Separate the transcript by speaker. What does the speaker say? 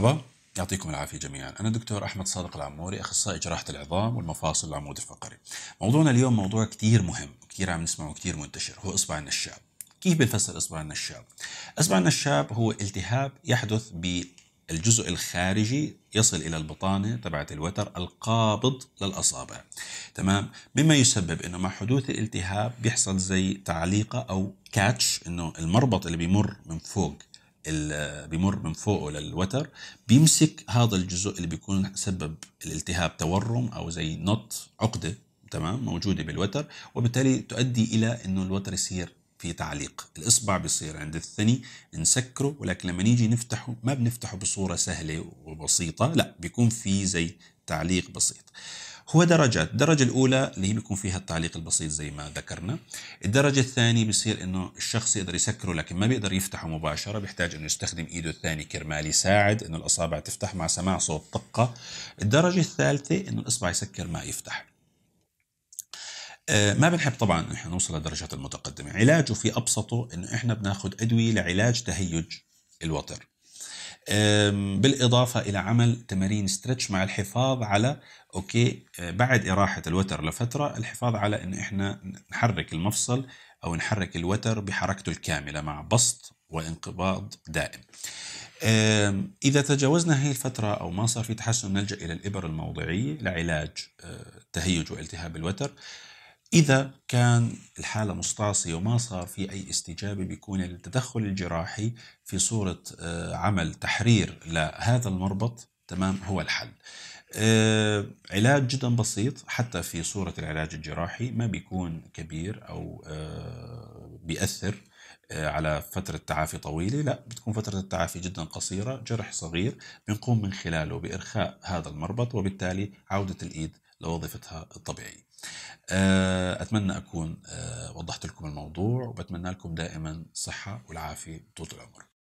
Speaker 1: مرحبا يعطيكم العافية جميعا أنا دكتور أحمد صادق العموري أخصائي جراحة العظام والمفاصل والعمود الفقري موضوعنا اليوم موضوع كتير مهم كتير عم نسمعه كتير منتشر هو إصبع النشاب كيف بنفسر إصبع النشاب؟ إصبع النشاب هو التهاب يحدث بالجزء الخارجي يصل إلى البطانة تبعت الوتر القابض للأصابع تمام مما يسبب أنه مع حدوث الالتهاب بيحصل زي تعليقة أو كاتش أنه المربط اللي بيمر من فوق بيمر من فوقه للوتر بيمسك هذا الجزء اللي بيكون سبب الالتهاب تورم او زي نط عقده تمام موجوده بالوتر وبالتالي تؤدي الى انه الوتر يصير في تعليق الاصبع بيصير عند الثني نسكره ولكن لما نيجي نفتحه ما بنفتحه بصوره سهله وبسيطه لا بيكون في زي تعليق بسيط هو درجات الدرجة الأولى اللي هي بيكون فيها التعليق البسيط زي ما ذكرنا الدرجة الثانية بيصير إنه الشخص يقدر يسكره لكن ما بيقدر يفتحه مباشرة بيحتاج إنه يستخدم إيده الثانية كرمال يساعد إنه الأصابع تفتح مع سماع صوت طقة الدرجة الثالثة إنه الإصبع يسكر ما يفتح آه، ما بنحب طبعا نحن نوصل لدرجات المتقدمة علاجه في أبسطه إنه إحنا بناخد أدوية لعلاج تهيج الوتر بالاضافه الى عمل تمارين ستريتش مع الحفاظ على اوكي أه، بعد اراحه الوتر لفتره الحفاظ على ان احنا نحرك المفصل او نحرك الوتر بحركته الكامله مع بسط وانقباض دائم. إذا تجاوزنا هذه الفترة أو ما صار في تحسن نلجأ إلى الإبر الموضعية لعلاج أه، تهيج والتهاب الوتر إذا كان الحالة مستعصية وما صار في أي استجابة بيكون التدخل الجراحي في صورة آه، عمل تحرير لهذا المربط تمام هو الحل آه، علاج جدا بسيط حتى في صورة العلاج الجراحي ما بيكون كبير أو آه، بيأثر على فترة تعافي طويلة لا بتكون فترة التعافي جدا قصيرة جرح صغير بنقوم من خلاله بإرخاء هذا المربط وبالتالي عودة الإيد لوظيفتها الطبيعية آه، أتمنى أكون آه، وضحت لكم الموضوع وبتمنى لكم دائما صحة والعافية طول العمر